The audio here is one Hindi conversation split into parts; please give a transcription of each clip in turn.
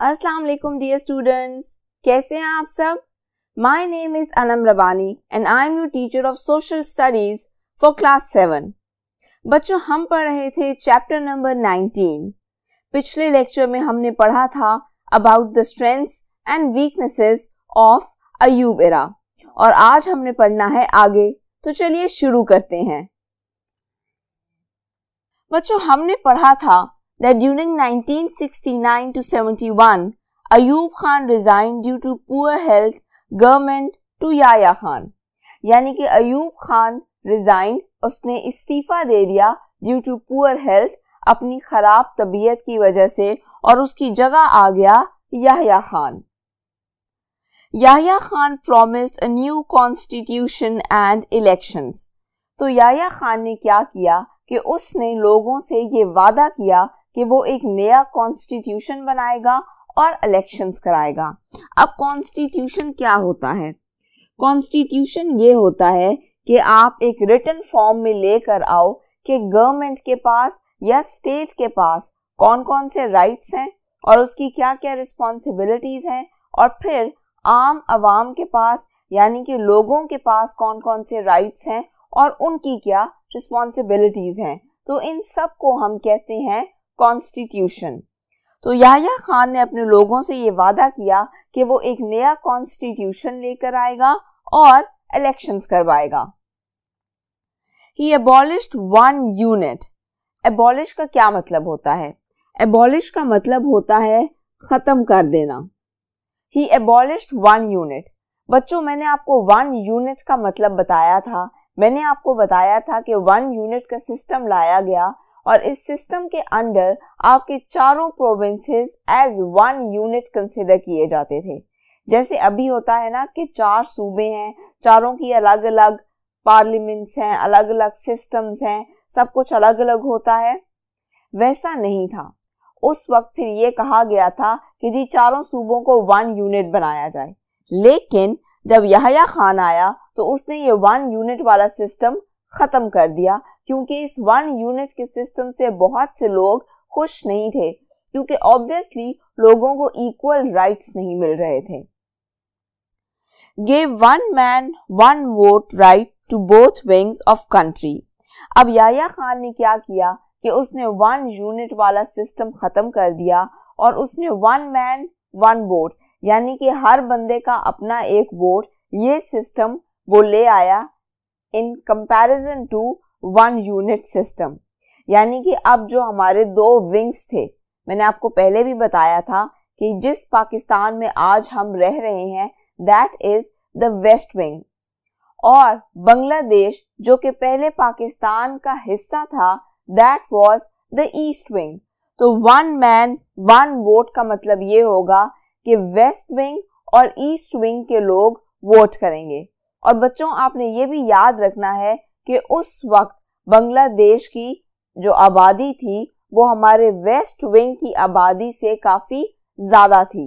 अस्सलाम वालेकुम डियर स्टूडेंट्स कैसे हैं आप सब my name is Anam Rabbani and I am your teacher of social studies for class seven बच्चों हम पढ़ रहे थे चैप्टर नंबर नाइनटीन पिछले लेक्चर में हमने पढ़ा था about the strengths and weaknesses of Ayub era और आज हमने पढ़ना है आगे तो चलिए शुरू करते हैं बच्चों हमने पढ़ा था that during 1969 to 71, Ayub Khan resign due to poor health government to Yahya Khan यानी कि अयूब खान रिजाइन उसने इस्तीफा दे दिया ड्यू टू पुअर हेल्थ अपनी खराब तबीयत की वजह से और उसकी जगह आ गया याया Khan Yahya Khan promised a new constitution and elections. तो याया खान ने क्या किया कि उसने लोगों से ये वादा किया कि वो एक नया कॉन्स्टिट्यूशन बनाएगा और इलेक्शंस कराएगा अब कॉन्स्टिट्यूशन क्या होता है कॉन्स्टिट्यूशन ये होता है कि आप एक रिटर्न फॉर्म में लेकर आओ कि गवर्नमेंट के पास या स्टेट के पास कौन कौन से राइट्स हैं और उसकी क्या क्या रिस्पॉन्सिबिलिटीज़ हैं और फिर आम आवाम के पास यानी कि लोगों के पास कौन कौन से राइट्स हैं और उनकी क्या रिस्पॉन्सिबिलिटीज़ हैं तो इन सब को हम कहते हैं कॉन्स्टिट्यूशन तो याया खान ने अपने लोगों से ये वादा किया कि वो एक नया कॉन्स्टिट्यूशन लेकर आएगा और इलेक्शंस करवाएगा ही एबॉलिश्ड वन यूनिट एबॉलिश का क्या मतलब होता है एबॉलिश का मतलब होता है ख़त्म कर देना ही एबॉलिश वन यूनिट बच्चों मैंने आपको वन यूनिट का मतलब बताया था मैंने आपको बताया था कि वन यूनिट का सिस्टम लाया गया और इस सिस्टम के अंडर आपके चारों provinces as one unit consider किए जाते थे जैसे अभी होता है ना कि चार सूबे हैं चारों की अलग अलग पार्लियामेंट्स हैं अलग अलग सिस्टम्स हैं सब कुछ अलग अलग होता है वैसा नहीं था उस वक्त फिर ये कहा गया था कि जी चारों सूबों को वन यूनिट बनाया जाए लेकिन जब यहाया खान आया तो उसने ये वन यूनिट वाला सिस्टम ख़त्म कर दिया क्योंकि इस वन यूनिट के सिस्टम से बहुत से लोग खुश नहीं थे क्योंकि ऑब्वियसली लोगों को इक्वल राइट्स नहीं मिल रहे थे gave one man one vote right to both wings of country अब याया खान ने क्या किया कि उसने वन यूनिट वाला सिस्टम ख़त्म कर दिया और उसने वन मैन वन वोट यानी कि हर बंदे का अपना एक वोट ये सिस्टम वो ले आया in comparison to one unit system यानी कि अब जो हमारे दो विंग्स थे मैंने आपको पहले भी बताया था कि जिस पाकिस्तान में आज हम रह रहे हैं that is the west wing और बांग्लादेश जो कि पहले पाकिस्तान का हिस्सा था that was the east wing तो वन मैन वन वोट का मतलब ये होगा कि वेस्ट विंग और ईस्ट विंग के लोग वोट करेंगे और बच्चों आपने ये भी याद रखना है कि उस वक्त बांग्लादेश की जो आबादी थी वो हमारे वेस्ट विंग की आबादी से काफी ज्यादा थी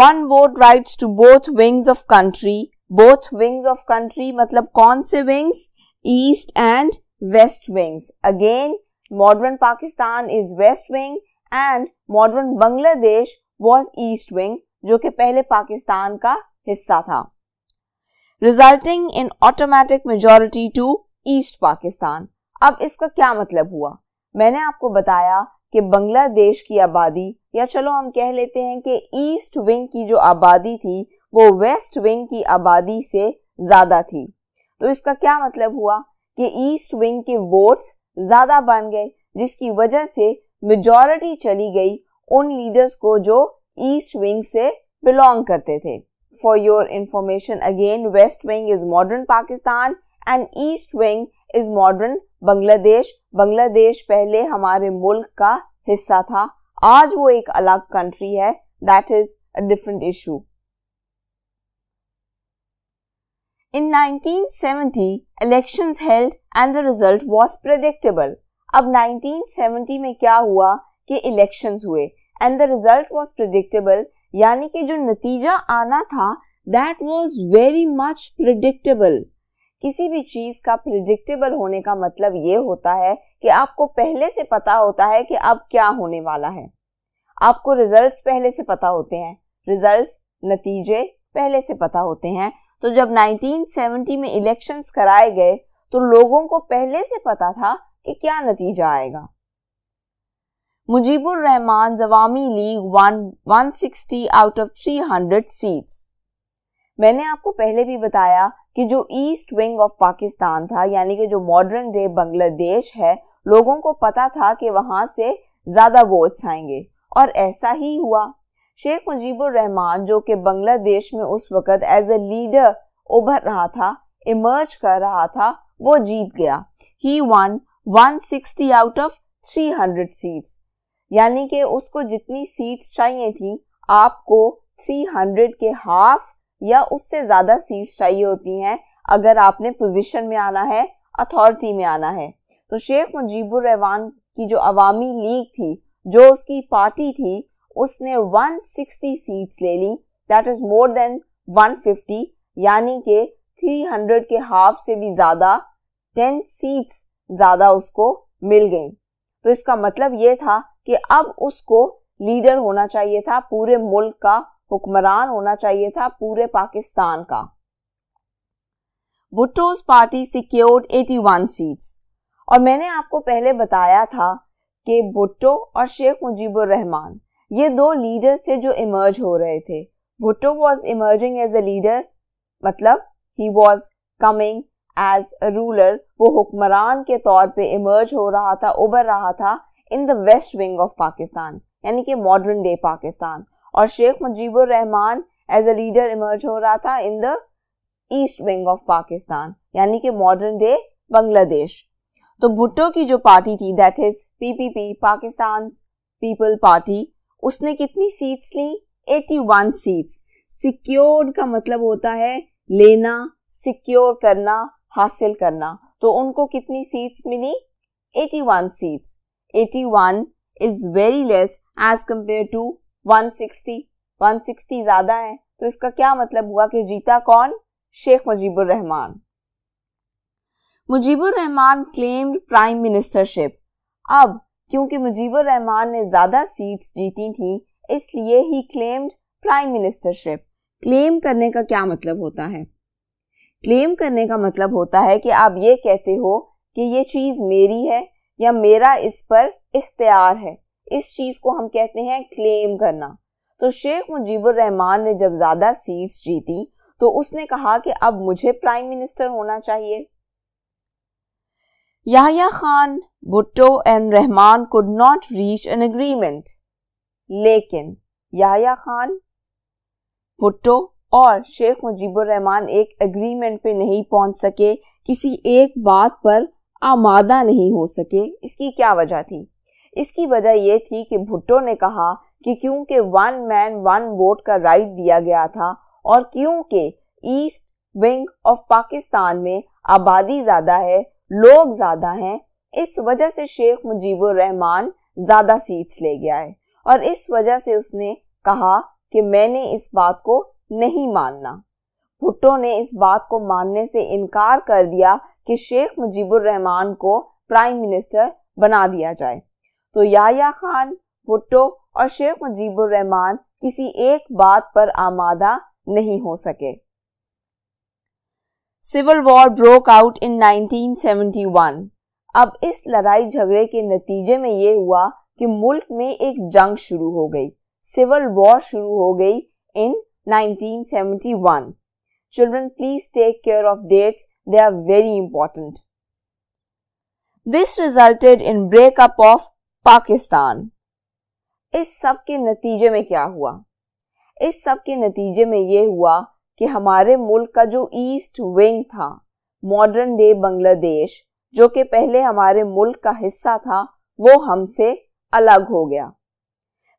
one vote right to both wings of country both wings of country मतलब कौन से wings east and west wings again Modern Pakistan is West Wing and modern Bangladesh was East Wing जो कि पहले पाकिस्तान का हिस्सा था resulting in automatic majority to east Pakistan अब इसका क्या मतलब हुआ मैंने आपको बताया कि बांग्लादेश की आबादी या चलो हम कह लेते हैं कि ईस्ट विंग की जो आबादी थी वो वेस्ट विंग की आबादी से ज़्यादा थी तो इसका क्या मतलब हुआ कि ईस्ट विंग के वोट्स ज्यादा बन गए जिसकी वजह से मेजोरिटी चली गई उन लीडर्स को जो ईस्ट विंग से बिलोंग करते थे for your information again west wing is modern Pakistan and east wing is modern Bangladesh Bangladesh पहले हमारे मुल्क का हिस्सा था आज वो एक अलग कंट्री है that is a different issue In 1970, elections held and the result was predictable. अब 1970 में क्या हुआ कि elections हुए and the result was predictable, यानी कि जो नतीजा आना था that was very much predictable. किसी भी चीज का predictable होने का मतलब ये होता है कि आपको पहले से पता होता है कि अब क्या होने वाला है आपको रिजल्ट्स पहले से पता होते हैं रिजल्ट्स नतीजे पहले से पता होते हैं तो जब 1970 में इलेक्शंस कराए गए तो लोगों को पहले से पता था कि क्या नतीजा आएगा Mujibur Rahman Awami league won 160 out of 300 seats मैंने आपको पहले भी बताया कि जो ईस्ट विंग ऑफ पाकिस्तान था यानी कि जो मॉडर्न डे बांग्लादेश है लोगों को पता था कि वहां से ज्यादा वोट्स आएंगे और ऐसा ही हुआ शेख मुजीबुर रहमान जो कि बांग्लादेश में उस वक़्त एज ए लीडर उभर रहा था इमर्ज कर रहा था वो जीत गया he won 160 out of 300 seats यानी कि उसको जितनी सीट्स चाहिए थी आपको 300 के हाफ या उससे ज़्यादा सीट्स चाहिए होती हैं अगर आपने पोजीशन में आना है अथॉरिटी में आना है तो शेख मुजीबुर रहमान की जो अवामी लीग थी जो उसकी पार्टी थी उसने 160 सीट्स ले ली दैट इज मोर देन 150 यानी कि 300 के हाफ से भी ज़्यादा 10 सीट्स ज़्यादा उसको मिल गई तो इसका मतलब ये था कि अब उसको लीडर होना चाहिए था पूरे मुल्क का हुक्मरान होना चाहिए था पूरे पाकिस्तान का भुट्टोज पार्टी सिक्योर्ड 81 सीट्स और मैंने आपको पहले बताया था कि भुट्टो और शेख मुजीबुर रहमान ये दो लीडर्स थे जो इमर्ज हो रहे थे Bhutto was emerging as a leader मतलब he was coming as a ruler वो हुक्मरान के तौर पे इमर्ज हो रहा था उभर रहा था in the west wing of Pakistan यानी कि मॉडर्न डे पाकिस्तान और Sheikh Mujibur Rahman as a leader emerge हो रहा था in the east wing of Pakistan यानी कि मॉडर्न डे बांग्लादेश तो भुट्टो की जो पार्टी थी that is PPP Pakistan people party उसने कितनी सीट्स ली 81 सीट्स सिक्योर्ड का मतलब होता है लेना सिक्योर करना हासिल करना तो उनको कितनी सीट्स मिली 81 seats 81 is very less as compare to 160 160 ज्यादा है तो इसका क्या मतलब हुआ कि जीता कौन Sheikh Mujibur Rahman Mujibur Rahman claimed prime ministership अब क्योंकि मुजीबर रहमान ने ज़्यादा सीट्स जीती थी इसलिए he claimed prime ministership claim करने का क्या मतलब होता है क्लेम करने का मतलब होता है कि आप ये कहते हो कि ये चीज़ मेरी है या मेरा इस पर इख्तियार है इस चीज़ को हम कहते हैं क्लेम करना तो शेख मुजीबर रहमान ने जब ज़्यादा सीट्स जीती तो उसने कहा कि अब मुझे प्राइम मिनिस्टर होना चाहिए Yahya Khan, Bhutto and Rahman could not reach an agreement. लेकिन याया खान भुट्टो और शेख मुजीबुर रहमान एक एग्रीमेंट पे नहीं पहुंच सके किसी एक बात पर आमादा नहीं हो सके इसकी क्या वजह थी इसकी वजह यह थी कि भुट्टो ने कहा कि क्योंकि वन मैन वन वोट का राइट दिया गया था और क्योंकि ईस्ट विंग ऑफ पाकिस्तान में आबादी ज़्यादा है लोग ज्यादा हैं इस वजह से शेख मुजीबुर रहमान ज्यादा सीट्स ले गया है और इस वजह से उसने कहा कि मैंने इस बात को नहीं मानना भुट्टो ने इस बात को मानने से इनकार कर दिया कि शेख मुजीबुर रहमान को प्राइम मिनिस्टर बना दिया जाए तो याया खान भुट्टो और शेख मुजीबुर रहमान किसी एक बात पर आमादा नहीं हो सके civil war broke out in 1971। अब इस लड़ाई झगड़े के नतीजे में ये हुआ कि मुल्क में एक जंग शुरू हो गई सिविल वॉर शुरू हो गई in 1971। Children please take care of dates they are very important this resulted in breakup of Pakistan इस सब के नतीजे में क्या हुआ इस सब के नतीजे में ये हुआ कि हमारे मुल्क का जो ईस्ट विंग था मॉडर्न डे बांग्लादेश जो कि पहले हमारे मुल्क का हिस्सा था वो हमसे अलग हो गया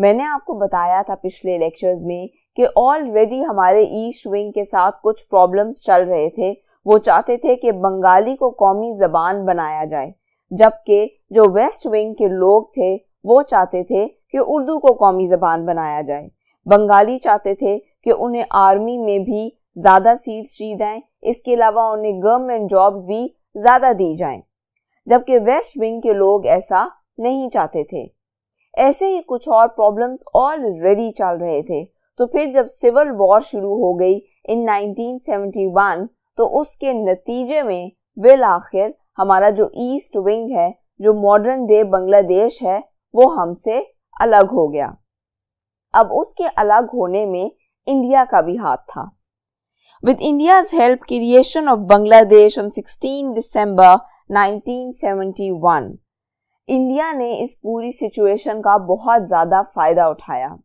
मैंने आपको बताया था पिछले लेक्चर्स में कि ऑलरेडी हमारे ईस्ट विंग के साथ कुछ प्रॉब्लम्स चल रहे थे वो चाहते थे कि बंगाली को कौमी जबान बनाया जाए जबकि जो वेस्ट विंग के लोग थे वो चाहते थे कि उर्दू को कौमी जबान बनाया जाए बंगाली चाहते थे कि उन्हें आर्मी में भी ज़्यादा सीट्स दी जाए इसके अलावा उन्हें गवर्नमेंट जॉब्स भी ज़्यादा दी जाए जबकि वेस्ट विंग के लोग ऐसा नहीं चाहते थे ऐसे ही कुछ और प्रॉब्लम्स ऑलरेडी चल रहे थे तो फिर जब सिविल वॉर शुरू हो गई इन 1971 तो उसके नतीजे में बिल आखिर हमारा जो ईस्ट विंग है जो मॉडर्न डे बांग्लादेश है वो हमसे अलग हो गया अब उसके अलग होने में इंडिया का भी हाथ था with India's help creation of Bangladesh on 16 December 1971 India ने इस पूरी सिचुएशन का बहुत ज़्यादा फ़ायदा उठाया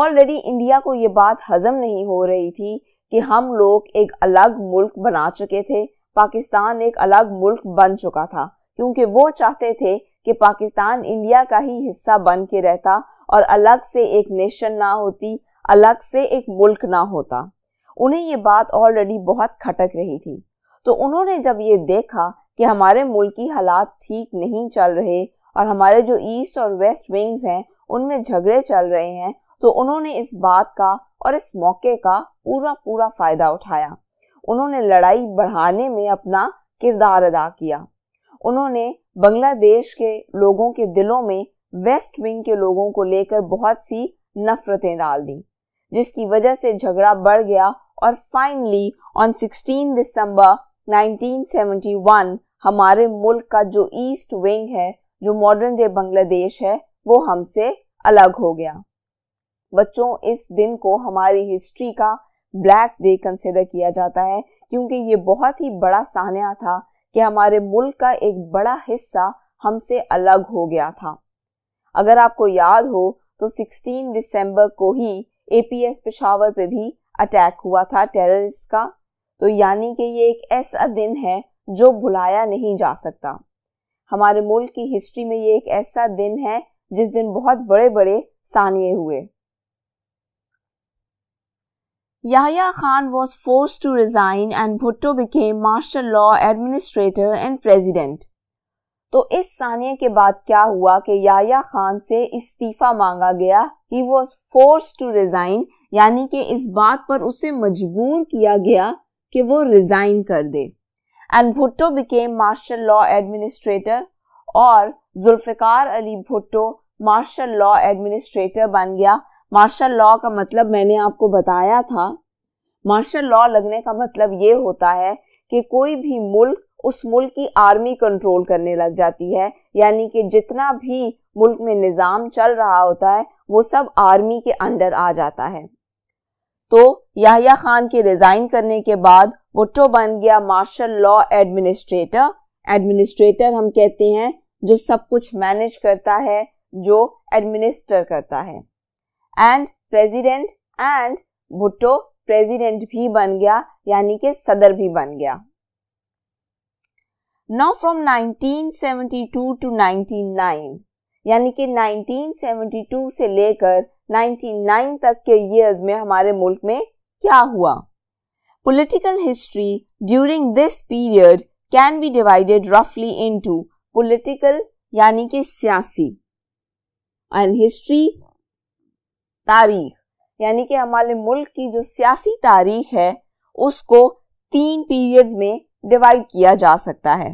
ऑलरेडी इंडिया को ये बात हजम नहीं हो रही थी कि हम लोग एक अलग मुल्क बना चुके थे पाकिस्तान एक अलग मुल्क बन चुका था क्योंकि वो चाहते थे कि पाकिस्तान इंडिया का ही हिस्सा बन के रहता और अलग से एक नेशन ना होती अलग से एक मुल्क ना होता उन्हें ये बात ऑलरेडी बहुत खटक रही थी तो उन्होंने जब ये देखा कि हमारे मुल्क की हालात ठीक नहीं चल रहे और हमारे जो ईस्ट और वेस्ट विंग्स हैं उनमें झगड़े चल रहे हैं तो उन्होंने इस बात का और इस मौके का पूरा पूरा फायदा उठाया उन्होंने लड़ाई बढ़ाने में अपना किरदार अदा किया उन्होंने बांग्लादेश के लोगों के दिलों में वेस्ट विंग के लोगों को लेकर बहुत सी नफरतें डाल दी जिसकी वजह से झगड़ा बढ़ गया और फाइनली ऑन 16 दिसंबर 1971 हमारे मुल्क का जो ईस्ट विंग है जो मॉडर्न डे बांग्लादेश है वो हमसे अलग हो गया बच्चों इस दिन को हमारी हिस्ट्री का ब्लैक डे कंसिडर किया जाता है क्योंकि ये बहुत ही बड़ा सहनिया था कि हमारे मुल्क का एक बड़ा हिस्सा हमसे अलग हो गया था अगर आपको याद हो तो 16 दिसंबर को ही एपीएस पिशावर पे भी अटैक हुआ था टेररिस्ट का तो यानी कि ये एक ऐसा दिन है जो भुलाया नहीं जा सकता हमारे मुल्क की हिस्ट्री में ये एक ऐसा दिन है जिस दिन बहुत बड़े बड़े सानिए हुए Yahya Khan was force to resign and Bhutto became martial law administrator and president तो इस सानिया के बाद क्या हुआ कि याया खान से इस्तीफा मांगा गया he was force to resign यानी कि इस बात पर उसे मजबूर किया गया कि वो रिजाइन कर दे and Bhutto became martial law administrator और Zulfikar Ali Bhutto martial law administrator बन गया मार्शल लॉ का मतलब मैंने आपको बताया था मार्शल लॉ लगने का मतलब ये होता है कि कोई भी मुल्क उस मुल्क की आर्मी कंट्रोल करने लग जाती है यानी कि जितना भी मुल्क में निज़ाम चल रहा होता है वो सब आर्मी के अंडर आ जाता है तो याहिया खान के रिज़ाइन करने के बाद भुट्टो तो बन गया मार्शल लॉ एडमिनिस्ट्रेटर एडमिनिस्ट्रेटर हम कहते हैं जो सब कुछ मैनेज करता है जो एडमिनिस्टर करता है and president and Bhutto president भी बन गया यानी कि सदर भी बन गया नाउ फ्रॉम 1972 टू 99 यानी कि 1972 से लेकर 99 तक के ईयर्स में हमारे मुल्क में क्या हुआ political history during this period can be divided रफली इन टू पोलिटिकल यानी कि सियासी एंड हिस्ट्री तारीख यानी कि हमारे मुल्क की जो सियासी तारीख है उसको तीन पीरियड्स में डिवाइड किया जा सकता है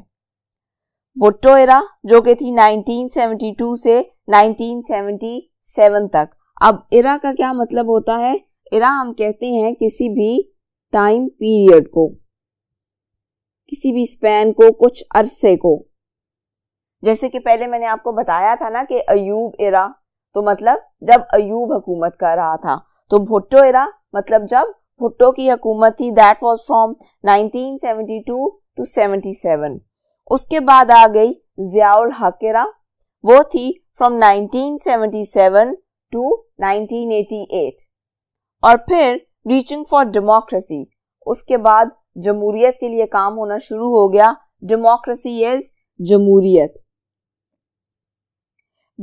भुट्टो तो एरा जो कि थी 1972 से 1977 तक अब एरा का क्या मतलब होता है एरा हम कहते हैं किसी भी टाइम पीरियड को किसी भी स्पैन को कुछ अरसे को जैसे कि पहले मैंने आपको बताया था ना कि अयूब एरा तो मतलब जब अयूब हुकूमत कर रहा था तो भुट्टो एरा मतलब जब भुट्टो की हकूमत थी दैट वॉज फ्रॉम 1972 टू 77 उसके बाद आ गई जियाउल हकेरा वो थी फ्रॉम 1977 टू 1988 और फिर रीचिंग फॉर डेमोक्रेसी उसके बाद जमहूरियत के लिए काम होना शुरू हो गया डेमोक्रेसी इज जमूरियत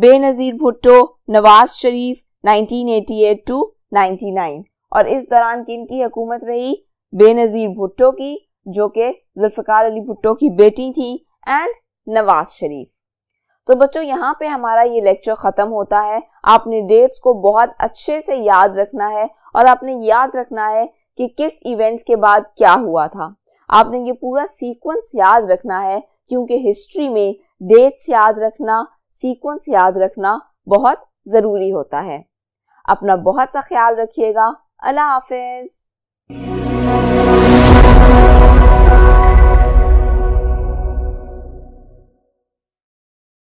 बेनजीर भुट्टो नवाज शरीफ 1988 टू नाइन और इस दौरान किन की हुकूमत रही बेनज़ीर भुट्टो की जो कि जुल्फ़कार अली भुट्टो की बेटी थी एंड नवाज शरीफ तो बच्चों यहाँ पे हमारा ये लेक्चर ख़त्म होता है आपने डेट्स को बहुत अच्छे से याद रखना है और आपने याद रखना है कि किस इवेंट के बाद क्या हुआ था आपने ये पूरा सीक्वेंस याद रखना है क्योंकि हिस्ट्री में डेट्स याद रखना सीक्वेंस याद रखना बहुत ज़रूरी होता है अपना बहुत सा ख्याल रखिएगा अल्लाह हाफिज़